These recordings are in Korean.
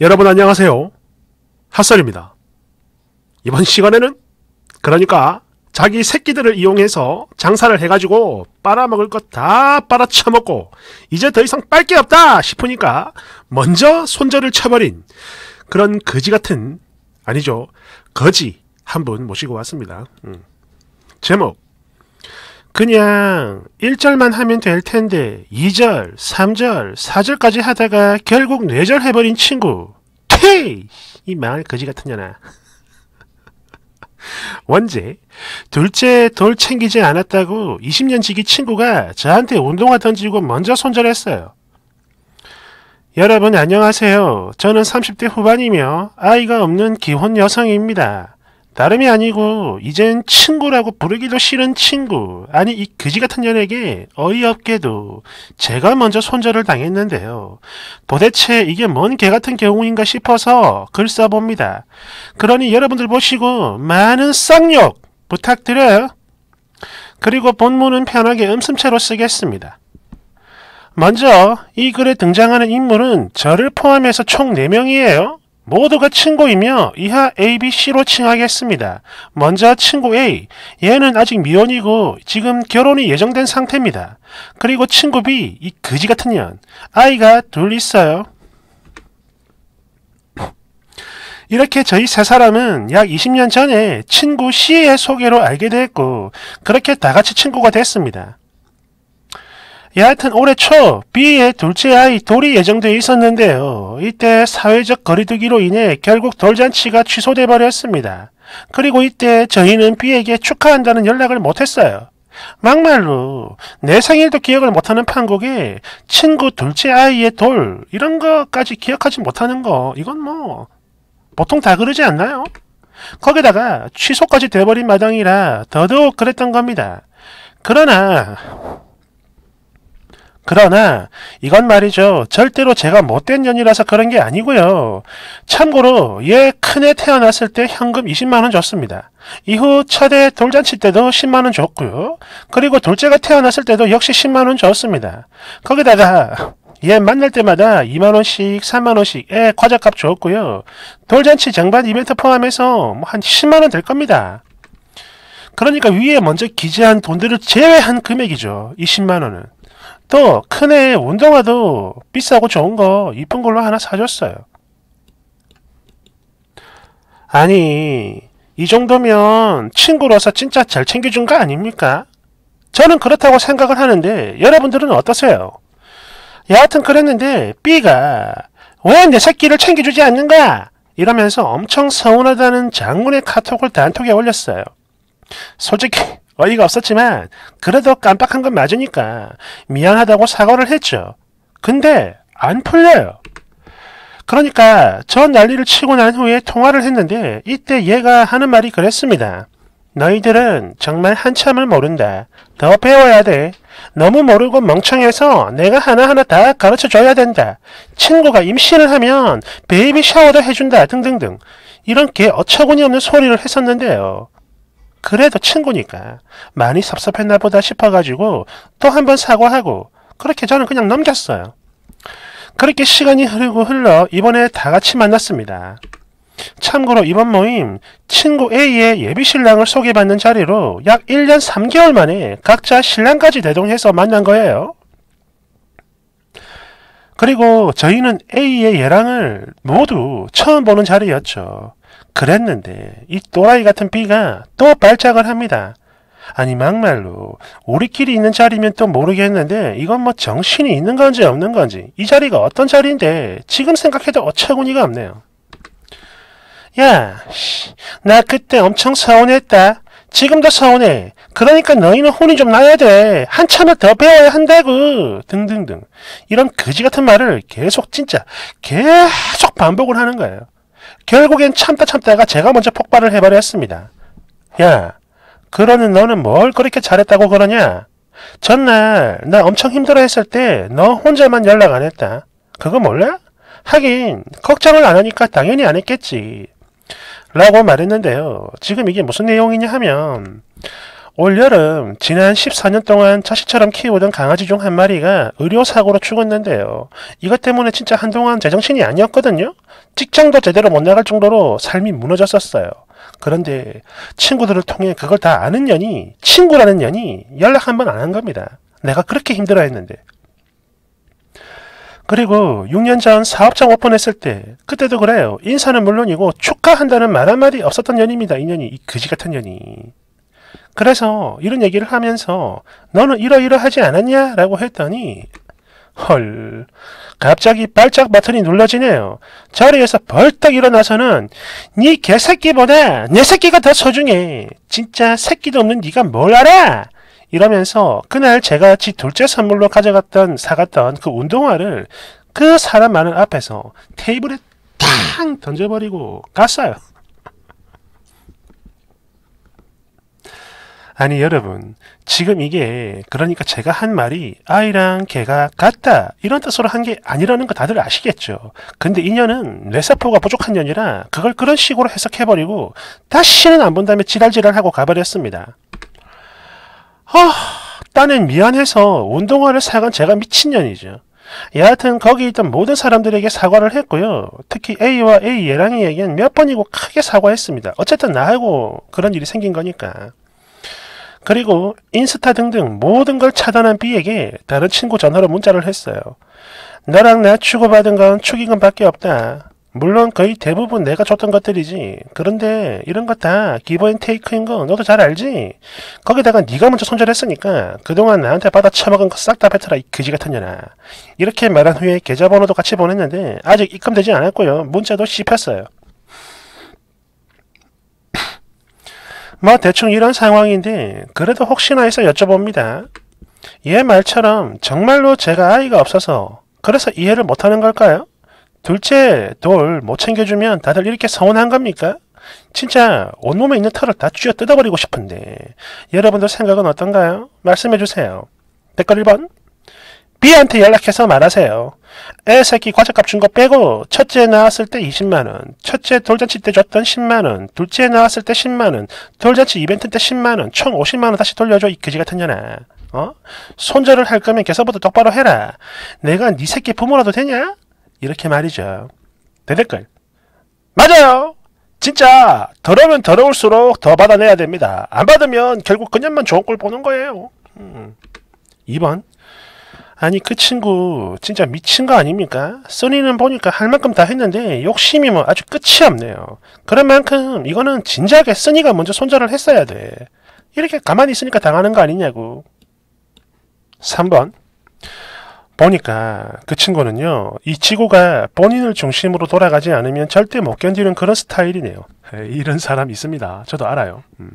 여러분 안녕하세요. 핫설입니다. 이번 시간에는 그러니까 자기 새끼들을 이용해서 장사를 해가지고 빨아먹을 것 다 빨아쳐먹고 이제 더 이상 빨 게 없다 싶으니까 먼저 손절을 쳐버린 그런 거지 같은 아니죠 거지 한 분 모시고 왔습니다. 음. 제목 그냥 1절만 하면 될 텐데 2절, 3절, 4절까지 하다가 결국 뇌절해버린 친구. 퇴이! 망할 거지 같은 년아. 원제, 둘째 돌 챙기지 않았다고 20년 지기 친구가 저한테 운동화 던지고 먼저 손절했어요. 여러분 안녕하세요. 저는 30대 후반이며 아이가 없는 기혼 여성입니다. 다름이 아니고 이젠 친구라고 부르기도 싫은 친구 아니 이 그지 같은 년에게 어이없게도 제가 먼저 손절을 당했는데요. 도대체 이게 뭔 개 같은 경우인가 싶어서 글 써봅니다. 그러니 여러분들 보시고 많은 쌍욕 부탁드려요. 그리고 본문은 편하게 음슴체로 쓰겠습니다. 먼저 이 글에 등장하는 인물은 저를 포함해서 총 4명이에요. 모두가 친구이며 이하 ABC로 칭하겠습니다. 먼저 친구 A, 얘는 아직 미혼이고 지금 결혼이 예정된 상태입니다. 그리고 친구 B, 이 거지 같은 년, 아이가 둘 있어요. 이렇게 저희 세 사람은 약 20년 전에 친구 C의 소개로 알게 됐고 그렇게 다 같이 친구가 됐습니다. 여하튼 올해 초 B의 둘째 아이 돌이 예정돼 있었는데요. 이때 사회적 거리두기로 인해 결국 돌잔치가 취소돼 버렸습니다. 그리고 이때 저희는 B에게 축하한다는 연락을 못했어요. 막말로 내 생일도 기억을 못하는 판국에 친구 둘째 아이의 돌 이런 것까지 기억하지 못하는 거 이건 뭐 보통 다 그러지 않나요? 거기다가 취소까지 돼버린 마당이라 더더욱 그랬던 겁니다. 그러나 그러나 이건 말이죠. 절대로 제가 못된 년이라서 그런 게 아니고요. 참고로 얘 큰애 태어났을 때 현금 20만원 줬습니다. 이후 첫애 돌잔치 때도 10만원 줬고요. 그리고 둘째가 태어났을 때도 역시 10만원 줬습니다. 거기다가 얘 만날 때마다 2만원씩 3만원씩 에 과자값 줬고요. 돌잔치 장반 이벤트 포함해서 뭐 한 10만원 될 겁니다. 그러니까 위에 먼저 기재한 돈들을 제외한 금액이죠. 20만원은. 또 큰애 운동화도 비싸고 좋은 거 이쁜 걸로 하나 사줬어요. 아니 이 정도면 친구로서 진짜 잘 챙겨준 거 아닙니까? 저는 그렇다고 생각을 하는데 여러분들은 어떠세요? 여하튼 그랬는데 B가 왜 내 새끼를 챙겨주지 않는가? 이러면서 엄청 서운하다는 장문의 카톡을 단톡에 올렸어요. 솔직히 어이가 없었지만 그래도 깜빡한 건 맞으니까 미안하다고 사과를 했죠. 근데 안 풀려요. 그러니까 저 난리를 치고 난 후에 통화를 했는데 이때 얘가 하는 말이 그랬습니다. 너희들은 정말 한참을 모른다. 더 배워야 돼. 너무 모르고 멍청해서 내가 하나하나 다 가르쳐줘야 된다. 친구가 임신을 하면 베이비 샤워도 해준다 등등등. 이런 개 어처구니없는 소리를 했었는데요. 그래도 친구니까 많이 섭섭했나 보다 싶어가지고 또 한번 사과하고 그렇게 저는 그냥 넘겼어요. 그렇게 시간이 흐르고 흘러 이번에 다 같이 만났습니다. 참고로 이번 모임 친구 A의 예비 신랑을 소개받는 자리로 약 1년 3개월 만에 각자 신랑까지 대동해서 만난 거예요. 그리고 저희는 A의 예랑을 모두 처음 보는 자리였죠. 그랬는데 이 또라이 같은 B가 또 발작을 합니다. 아니 막말로 우리끼리 있는 자리면 또 모르겠는데 이건 뭐 정신이 있는 건지 없는 건지 이 자리가 어떤 자리인데 지금 생각해도 어처구니가 없네요. 야, 나 그때 엄청 서운했다. 지금도 서운해. 그러니까 너희는 혼이 좀 나야 돼. 한참을 더 배워야 한다고. 등등등. 이런 거지 같은 말을 계속 진짜 계속 반복을 하는 거예요. 결국엔 참다 참다가 제가 먼저 폭발을 해버려 했습니다. 야, 그러는 너는 뭘 그렇게 잘했다고 그러냐? 전날 나 엄청 힘들어 했을 때 너 혼자만 연락 안 했다. 그거 몰라? 하긴 걱정을 안 하니까 당연히 안 했겠지. 라고 말했는데요. 지금 이게 무슨 내용이냐 하면 올여름 지난 14년 동안 자식처럼 키우던 강아지 중 한 마리가 의료사고로 죽었는데요. 이것 때문에 진짜 한동안 제정신이 아니었거든요. 직장도 제대로 못 나갈 정도로 삶이 무너졌었어요. 그런데 친구들을 통해 그걸 다 아는 년이 친구라는 년이 연락 한 번 안 한 겁니다. 내가 그렇게 힘들어했는데. 그리고 6년 전 사업장 오픈했을 때 그때도 그래요. 인사는 물론이고 축하한다는 말 한마디 없었던 년입니다. 인연이이 그지 같은 년이. 그래서 이런 얘기를 하면서 너는 이러이러하지 않았냐? 라고 했더니 헐 갑자기 발작 버튼이 눌러지네요. 자리에서 벌떡 일어나서는 네 개새끼보다 내 새끼가 더 소중해. 진짜 새끼도 없는 네가 뭘 알아? 이러면서 그날 제가 지 둘째 선물로 가져갔던 사갔던 그 운동화를 그 사람 많은 앞에서 테이블에 탕 던져버리고 갔어요. 아니 여러분 지금 이게 그러니까 제가 한 말이 아이랑 개가 같다 이런 뜻으로 한 게 아니라는 거 다들 아시겠죠. 근데 인연은 뇌사포가 부족한 년이라 그걸 그런 식으로 해석해버리고 다시는 안 본다음에 지랄지랄하고 가버렸습니다. 아, 딴엔 미안해서 운동화를 사간 제가 미친년이죠. 여하튼 거기 있던 모든 사람들에게 사과를 했고요. 특히 A와 A 예랑이에겐 몇 번이고 크게 사과했습니다. 어쨌든 나하고 그런 일이 생긴 거니까. 그리고 인스타 등등 모든 걸 차단한 B에게 다른 친구 전화로 문자를 했어요. 너랑 나 주고받은 건 축의금밖에 없다. 물론 거의 대부분 내가 줬던 것들이지. 그런데 이런 것다 기브앤테이크인 거 너도 잘 알지? 거기다가 네가 먼저 손절했으니까 그동안 나한테 받아 처먹은 거 싹 다 뱉어라 이 그지 같은 년아. 이렇게 말한 후에 계좌번호도 같이 보냈는데 아직 입금되지 않았고요. 문자도 씹혔어요. 뭐 대충 이런 상황인데 그래도 혹시나 해서 여쭤봅니다. 얘 말처럼 정말로 제가 아이가 없어서 그래서 이해를 못하는 걸까요? 둘째 돌 못 챙겨주면 다들 이렇게 서운한 겁니까? 진짜 온몸에 있는 털을 다 쥐어 뜯어버리고 싶은데 여러분들 생각은 어떤가요? 말씀해주세요. 댓글 1번 B한테 연락해서 말하세요. 애새끼 과자값 준 거 빼고 첫째 나왔을 때 20만원, 첫째 돌잔치 때 줬던 10만원, 둘째 나왔을 때 10만원, 돌잔치 이벤트 때 10만원, 총 50만원 다시 돌려줘 이 그지 같은 년아. 어? 손절을 할 거면 개서부터 똑바로 해라. 내가 네 새끼 부모라도 되냐? 이렇게 말이죠. 대댓글. 맞아요. 진짜 더러면 더러울수록 더 받아내야 됩니다. 안 받으면 결국 그년만 좋은 꼴 보는 거예요. 음. 2번 아니 그 친구 진짜 미친 거 아닙니까? 소니는 보니까 할 만큼 다 했는데 욕심이 뭐 아주 끝이 없네요. 그런 만큼 이거는 진지하게 소니가 먼저 손절을 했어야 돼. 이렇게 가만히 있으니까 당하는 거 아니냐고. 3번 보니까 그 친구는요. 이 지구가 본인을 중심으로 돌아가지 않으면 절대 못 견디는 그런 스타일이네요. 이런 사람 있습니다. 저도 알아요. 음.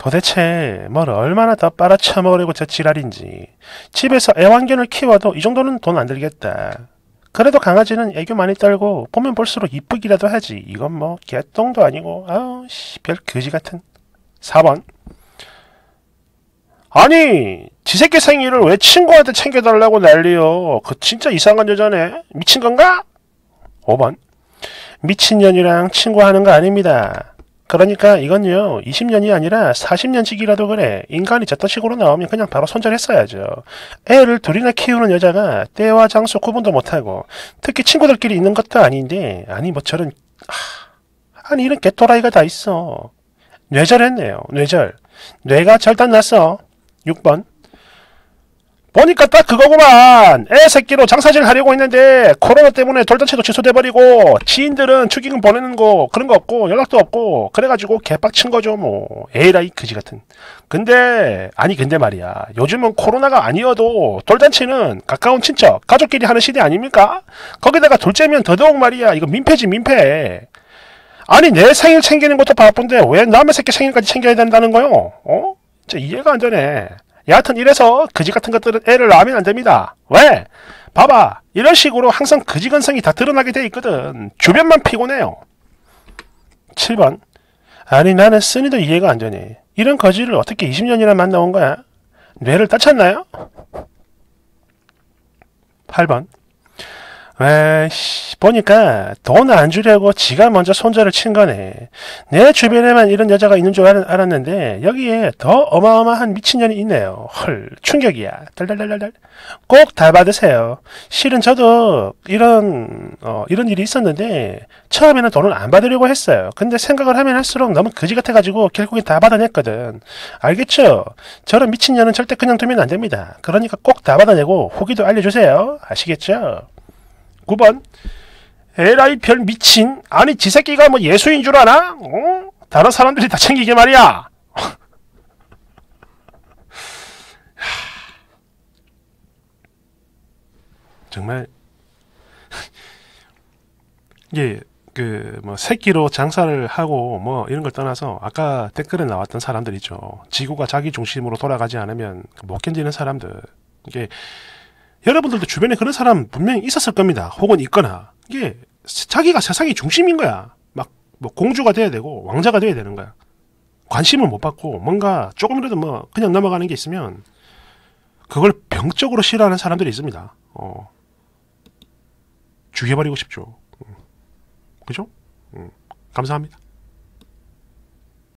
도대체 뭘 얼마나 더 빨아쳐먹으려고 저 지랄인지. 집에서 애완견을 키워도 이 정도는 돈 안 들겠다. 그래도 강아지는 애교 많이 떨고 보면 볼수록 이쁘기라도 하지. 이건 뭐 개똥도 아니고 아우 씨별 거지 같은. 4번 아니 지 새끼 생일을 왜 친구한테 챙겨달라고 난리요. 그 진짜 이상한 여자네. 미친 건가? 5번 미친년이랑 친구하는 거 아닙니다. 그러니까 이건요 20년이 아니라 40년씩이라도 그래 인간이 저딴 식으로 나오면 그냥 바로 손절했어야죠. 애를 둘이나 키우는 여자가 때와 장소 구분도 못하고 특히 친구들끼리 있는 것도 아닌데 아니 뭐 저런 하, 아니 이런 개토라이가 다 있어. 뇌절했네요. 뇌절. 뇌가 절단 났어. 6번 보니까 딱 그거구만 애새끼로 장사질 하려고 했는데 코로나 때문에 돌잔치도 취소돼버리고 지인들은 축의금 보내는 거 그런 거 없고 연락도 없고 그래가지고 개빡친 거죠 뭐 에이라이 그지 같은 근데 아니 근데 말이야 요즘은 코로나가 아니어도 돌잔치는 가까운 친척 가족끼리 하는 시대 아닙니까? 거기다가 둘째면 더더욱 말이야 이거 민폐지 민폐 아니 내 생일 챙기는 것도 바쁜데 왜 남의 새끼 생일까지 챙겨야 된다는 거요? 어? 진짜 이해가 안 되네 여하튼 이래서 그지 같은 것들은 애를 낳으면 안 됩니다. 왜? 봐봐. 이런 식으로 항상 그지건성이다 드러나게 돼 있거든. 주변만 피곤해요. 7번 아니 나는 쓰니도 이해가 안 되니 이런 거지를 어떻게 20년이나 만나온 거야? 뇌를 다쳤나요 8번 에이씨, 보니까 돈 안 주려고 지가 먼저 손절을 친 거네. 내 주변에만 이런 여자가 있는 줄 알았는데 여기에 더 어마어마한 미친년이 있네요. 헐, 충격이야. 달달달달달. 꼭 다 받으세요. 실은 저도 이런 어, 이런 일이 있었는데 처음에는 돈을 안 받으려고 했어요. 근데 생각을 하면 할수록 너무 거지 같아가지고 결국엔 다 받아냈거든. 알겠죠? 저런 미친년은 절대 그냥 두면 안 됩니다. 그러니까 꼭 다 받아내고 후기도 알려주세요. 아시겠죠? 9번 에라이 별 미친 아니 지 새끼가 뭐 예수인 줄 아나? 어? 다른 사람들이 다 챙기게 말이야. 정말 예, 그뭐 새끼로 장사를 하고 뭐 이런 걸 떠나서 아까 댓글에 나왔던 사람들 있죠. 지구가 자기 중심으로 돌아가지 않으면 못 견디는 사람들. 이게 여러분들도 주변에 그런 사람 분명히 있었을 겁니다. 혹은 있거나. 이게 자기가 세상의 중심인 거야. 막 뭐 공주가 돼야 되고 왕자가 돼야 되는 거야. 관심을 못 받고 뭔가 조금이라도 뭐 그냥 넘어가는 게 있으면 그걸 병적으로 싫어하는 사람들이 있습니다. 어. 죽여버리고 싶죠. 음. 그죠? 음. 감사합니다.